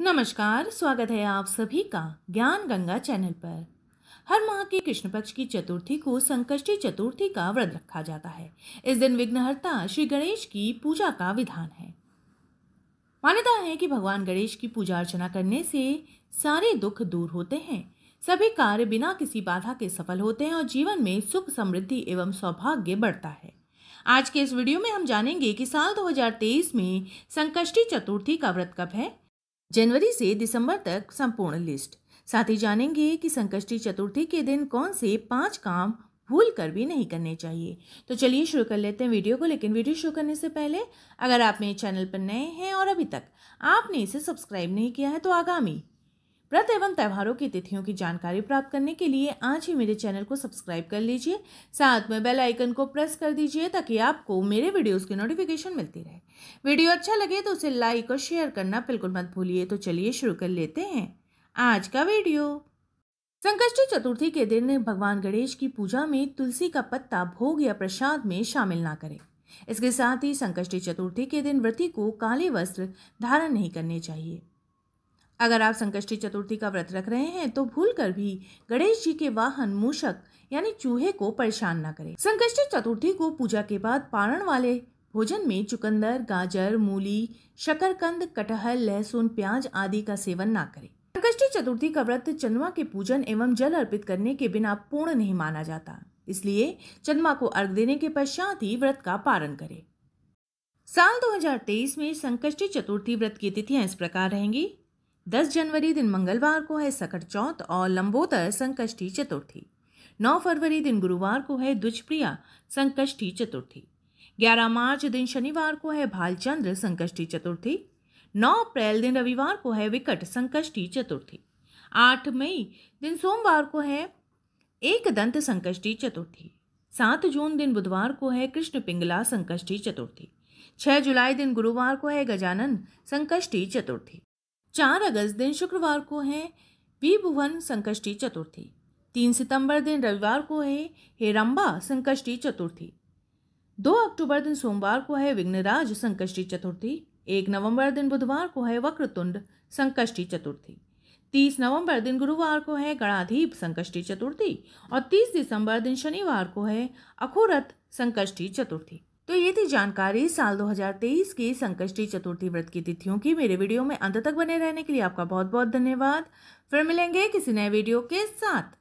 नमस्कार स्वागत है आप सभी का ज्ञान गंगा चैनल पर हर माह के कृष्ण पक्ष की चतुर्थी को संकष्टी चतुर्थी का व्रत रखा जाता है इस दिन विघ्नहर्ता श्री गणेश की पूजा का विधान है मान्यता है कि भगवान गणेश की पूजा अर्चना करने से सारे दुख दूर होते हैं सभी कार्य बिना किसी बाधा के सफल होते हैं और जीवन में सुख समृद्धि एवं सौभाग्य बढ़ता है आज के इस वीडियो में हम जानेंगे कि साल 2023 में संकष्टी चतुर्थी का व्रत कब है जनवरी से दिसंबर तक संपूर्ण लिस्ट साथ ही जानेंगे कि संकष्टी चतुर्थी के दिन कौन से पांच काम भूल कर भी नहीं करने चाहिए तो चलिए शुरू कर लेते हैं वीडियो को लेकिन वीडियो शुरू करने से पहले अगर आप मेरे चैनल पर नए हैं और अभी तक आपने इसे सब्सक्राइब नहीं किया है तो आगामी व्रत एवं त्यौहारों की तिथियों की जानकारी प्राप्त करने के लिए आज ही मेरे चैनल को सब्सक्राइब कर लीजिए साथ में बेल आइकन को प्रेस कर दीजिए ताकि आपको मेरे वीडियोस की नोटिफिकेशन मिलती रहे वीडियो अच्छा लगे तो उसे लाइक और शेयर करना बिल्कुल मत भूलिए तो चलिए शुरू कर लेते हैं आज का वीडियो संकष्टी चतुर्थी के दिन भगवान गणेश की पूजा में तुलसी का पत्ता भोग या प्रसाद में शामिल ना करें इसके साथ ही संकष्टी चतुर्थी के दिन व्रती को काले वस्त्र धारण नहीं करने चाहिए अगर आप संकष्टी चतुर्थी का व्रत रख रहे हैं तो भूल कर भी गणेश जी के वाहन मूषक यानी चूहे को परेशान न करें संकष्टी चतुर्थी को पूजा के बाद पारण वाले भोजन में चुकंदर गाजर मूली शकरकंद कटहल लहसुन प्याज आदि का सेवन ना करें संकष्टी चतुर्थी का व्रत चंद्रमा के पूजन एवं जल अर्पित करने के बिना पूर्ण नहीं माना जाता इसलिए चंद्रमा को अर्घ देने के पश्चात ही व्रत का पारण करें साल 2023 में संकष्टी चतुर्थी व्रत की तिथियां इस प्रकार रहेंगी 10 जनवरी दिन मंगलवार को है सकट चौथ और लंबोदर संकष्टी चतुर्थी 9 फरवरी दिन गुरुवार को है दुष्प्रिया संकष्टी चतुर्थी 11 मार्च दिन शनिवार को है भालचंद्र संकष्टी चतुर्थी 9 अप्रैल दिन रविवार को है विकट संकष्टी चतुर्थी 8 मई दिन सोमवार को है एक दंत संकष्टी चतुर्थी 7 जून दिन बुधवार को है कृष्ण पिंगला संकष्टी चतुर्थी 6 जुलाई दिन गुरुवार को है गजानन संकष्टी चतुर्थी चार अगस्त दिन शुक्रवार को है विभुवन संकष्टी चतुर्थी तीन सितंबर दिन रविवार को है हेरम्बा संकष्टी चतुर्थी दो अक्टूबर दिन सोमवार को है विघ्नराज संकष्टी चतुर्थी एक नवंबर दिन बुधवार को है वक्रतुंड संकष्टी चतुर्थी तीस नवंबर दिन गुरुवार को है गणाधीप संकष्टी चतुर्थी और तीस दिसंबर दिन शनिवार को है अखोरथ संकष्टी चतुर्थी तो ये थी जानकारी साल 2023 की संकष्टी चतुर्थी व्रत की तिथियों की मेरे वीडियो में अंत तक बने रहने के लिए आपका बहुत बहुत धन्यवाद फिर मिलेंगे किसी नए वीडियो के साथ